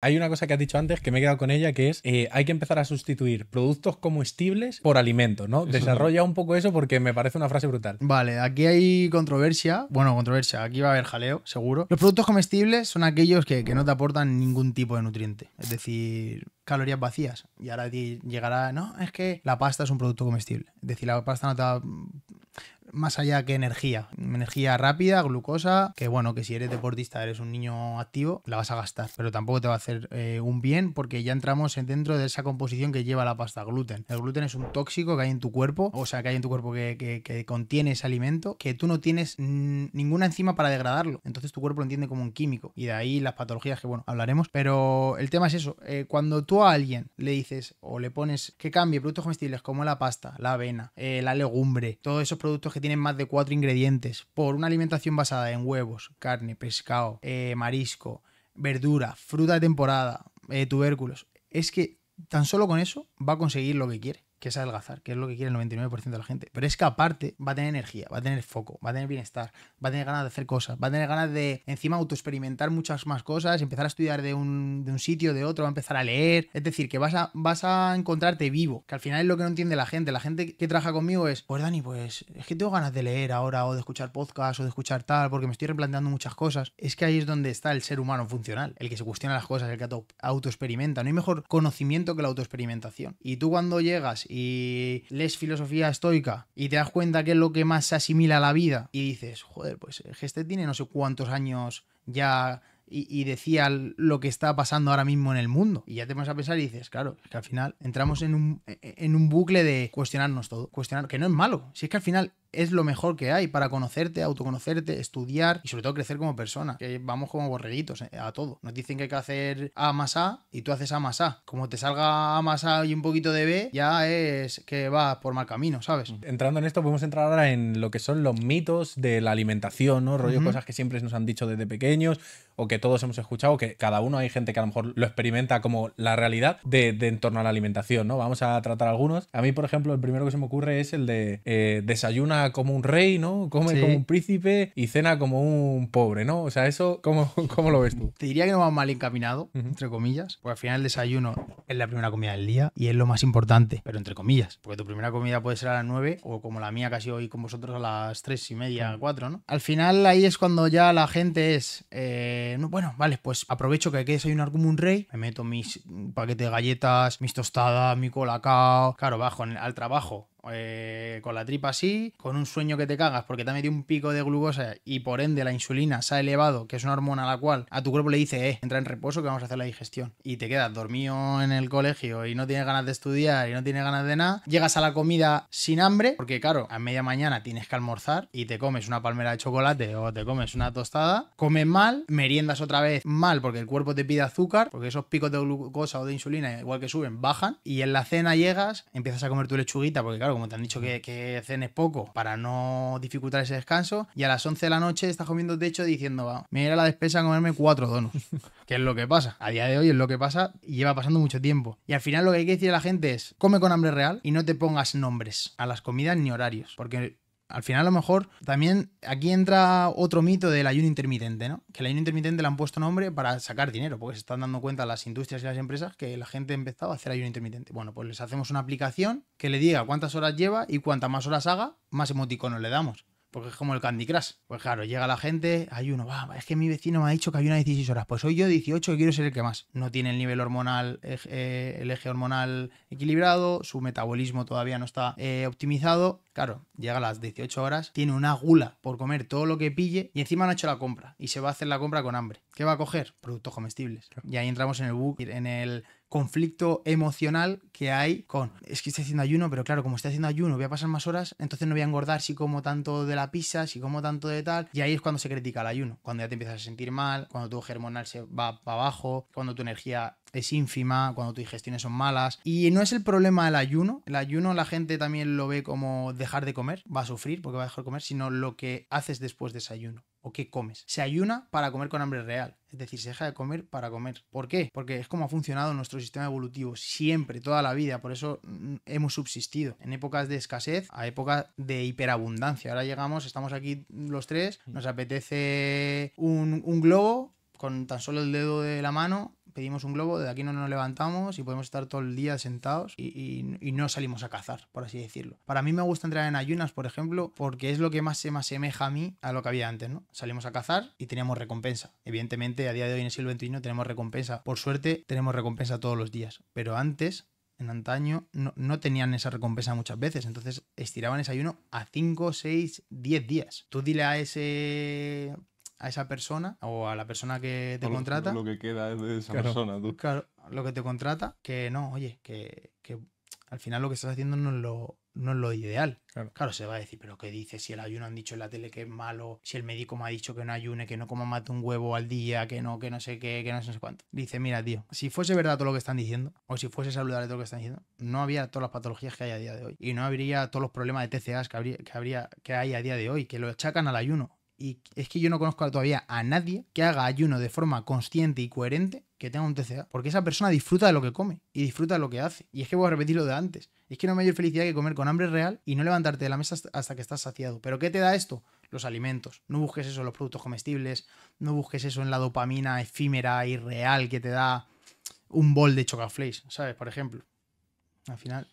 Hay una cosa que has dicho antes que me he quedado con ella, que es eh, hay que empezar a sustituir productos comestibles por alimentos, ¿no? Desarrolla un poco eso porque me parece una frase brutal. Vale, aquí hay controversia. Bueno, controversia, aquí va a haber jaleo, seguro. Los productos comestibles son aquellos que, que no te aportan ningún tipo de nutriente. Es decir, calorías vacías. Y ahora llegará, no, es que la pasta es un producto comestible. Es decir, la pasta no te va más allá que energía. Energía rápida, glucosa, que bueno, que si eres deportista, eres un niño activo, la vas a gastar, pero tampoco te va a hacer eh, un bien porque ya entramos dentro de esa composición que lleva la pasta gluten. El gluten es un tóxico que hay en tu cuerpo, o sea, que hay en tu cuerpo que, contiene ese alimento, que tú no tienes ninguna enzima para degradarlo. Entonces tu cuerpo lo entiende como un químico y de ahí las patologías que, bueno, hablaremos. Pero el tema es eso, eh, cuando tú a alguien le dices o le pones que cambie productos comestibles como la pasta, la avena, eh, la legumbre, todos esos productos que que tienen más de cuatro ingredientes por una alimentación basada en huevos, carne, pescado, eh, marisco, verdura, fruta de temporada, eh, tubérculos. Es que tan solo con eso va a conseguir lo que quiere que es adelgazar, que es lo que quiere el 99% de la gente. Pero es que aparte va a tener energía, va a tener foco, va a tener bienestar, va a tener ganas de hacer cosas, va a tener ganas de encima autoexperimentar muchas más cosas, empezar a estudiar de un, de un sitio, de otro, va a empezar a leer. Es decir, que vas a, vas a encontrarte vivo, que al final es lo que no entiende la gente. La gente que trabaja conmigo es, pues Dani, pues es que tengo ganas de leer ahora o de escuchar podcast o de escuchar tal, porque me estoy replanteando muchas cosas. Es que ahí es donde está el ser humano funcional, el que se cuestiona las cosas, el que autoexperimenta. No hay mejor conocimiento que la autoexperimentación. Y tú cuando llegas y lees filosofía estoica y te das cuenta que es lo que más se asimila a la vida y dices, joder, pues este tiene no sé cuántos años ya y, decía lo que está pasando ahora mismo en el mundo. Y ya te vas a pensar y dices, claro, que al final entramos en un, en un bucle de cuestionarnos todo. Cuestionar, que no es malo. Si es que al final es lo mejor que hay para conocerte, autoconocerte, estudiar y sobre todo crecer como persona. Que vamos como borreguitos eh, a todo. Nos dicen que hay que hacer A más A y tú haces A más A. Como te salga A más A y un poquito de B, ya es que vas por mal camino, ¿sabes? Mm. Entrando en esto, podemos entrar ahora en lo que son los mitos de la alimentación, ¿no? Rollo, cosas que siempre nos han dicho desde pequeños o que todos hemos escuchado, que cada uno hay gente que a lo mejor lo experimenta como la realidad de, en torno a la alimentación, ¿no? Vamos a tratar algunos. A mí, por ejemplo, el primero que se me ocurre es el de eh, como un rey, ¿no? Come como un príncipe y cena como un pobre, ¿no? O sea, eso, ¿cómo, cómo lo ves tú? Te diría que no va mal encaminado, entre comillas, porque al final el desayuno es la primera comida del día y es lo más importante, pero entre comillas, porque tu primera comida puede ser a las 9 o como la mía casi hoy con vosotros a las 3 y media, 4, ¿no? Al final ahí es cuando ya la gente es, eh, bueno, vale, pues aprovecho que hay que desayunar como un rey, me meto mis mm, paquetes de galletas, mis tostadas, mi colacao, claro, bajo al trabajo eh, con la tripa así, con un sueño que te cagas porque te ha metido un pico de glucosa y por ende la insulina se ha elevado, que es una hormona a la cual a tu cuerpo le dice, eh, entra en reposo que vamos a hacer la digestión. Y te quedas dormido en el colegio y no tienes ganas de estudiar y no tienes ganas de nada. Llegas a la comida sin hambre, porque claro, a media mañana tienes que almorzar y te comes una palmera de chocolate o te comes una tostada, comes mal, meriendas otra vez mal porque el cuerpo te pide azúcar, porque esos picos de glucosa o de insulina, igual que suben, bajan y en la cena llegas, empiezas a comer tu lechuguita, porque claro, como te han dicho que, cenes poco para no dificultar ese descanso, y a las 11 de la noche estás comiendo techo diciendo, va, me iré a la despensa a comerme cuatro donos, que es lo que pasa. A día de hoy es lo que pasa y lleva pasando mucho tiempo. Y al final lo que hay que decir a la gente es, come con hambre real y no te pongas nombres a las comidas ni horarios, porque al final, a lo mejor, también aquí entra otro mito del ayuno intermitente, ¿no? Que el ayuno intermitente le han puesto nombre para sacar dinero, porque se están dando cuenta las industrias y las empresas que la gente ha empezado a hacer ayuno intermitente. Bueno, pues les hacemos una aplicación que le diga cuántas horas lleva y cuantas más horas haga, más emoticonos le damos. Porque es como el Candy Crush. Pues claro, llega la gente, hay uno, va, es que mi vecino me ha dicho que hay una 16 horas. Pues soy yo 18 y quiero ser el que más. No tiene el nivel hormonal, eh, eh, el eje hormonal equilibrado, su metabolismo todavía no está eh, optimizado. Claro, llega a las 18 horas, tiene una gula por comer todo lo que pille y encima no ha hecho la compra y se va a hacer la compra con hambre. ¿Qué va a coger? Productos comestibles. Y ahí entramos en el book, en el conflicto emocional que hay con, es que estoy haciendo ayuno, pero claro, como estoy haciendo ayuno voy a pasar más horas, entonces no voy a engordar si como tanto de la pizza, si como tanto de tal, y ahí es cuando se critica el ayuno, cuando ya te empiezas a sentir mal, cuando tu hormonal se va para abajo, cuando tu energía es ínfima, cuando tus digestiones son malas. Y no es el problema del ayuno. El ayuno la gente también lo ve como dejar de comer, va a sufrir porque va a dejar de comer, sino lo que haces después de ese ayuno qué comes. Se ayuna para comer con hambre real. Es decir, se deja de comer para comer. ¿Por qué? Porque es como ha funcionado nuestro sistema evolutivo siempre, toda la vida. Por eso mm, hemos subsistido. En épocas de escasez a épocas de hiperabundancia. Ahora llegamos, estamos aquí los tres, nos mm. apetece un, un globo, con tan solo el dedo de la mano pedimos un globo, de aquí no nos levantamos y podemos estar todo el día sentados y, no salimos a cazar, por así decirlo. Para mí me gusta entrar en ayunas, por ejemplo, porque es lo que más se me asemeja a mí a lo que había antes, ¿no? Salimos a cazar y teníamos recompensa. Evidentemente, a día de hoy en el siglo XXI tenemos recompensa. Por suerte, tenemos recompensa todos los días. Pero antes en antaño no, no, tenían esa recompensa muchas veces, entonces estiraban ese ayuno a 5, 6, 10 días. Tú dile a ese a esa persona o a la persona que te contrata. Lo, que queda es de esa persona, tú. Claro, lo que te contrata, que no, oye, que, que al final lo que estás haciendo no es lo, no es lo ideal. Claro. se va a decir, pero ¿qué dices? Si el ayuno han dicho en la tele que es malo, si el médico me ha dicho que no ayune, que no coma mate un huevo al día, que no, que no sé qué, que no sé cuánto. Dice, mira, tío, si fuese verdad todo lo que están diciendo, o si fuese saludable todo lo que están diciendo, no habría todas las patologías que hay a día de hoy. Y no habría todos los problemas de TCAs que, habría, que, habría, que hay a día de hoy, que lo achacan al ayuno y es que yo no conozco todavía a nadie que haga ayuno de forma consciente y coherente que tenga un TCA, porque esa persona disfruta de lo que come y disfruta de lo que hace. Y es que voy a repetir lo de antes, es que no hay mayor felicidad que comer con hambre real y no levantarte de la mesa hasta que estás saciado. ¿Pero qué te da esto? Los alimentos. No busques eso en los productos comestibles, no busques eso en la dopamina efímera y real que te da un bol de chocaflakes, ¿sabes? Por ejemplo. Al final,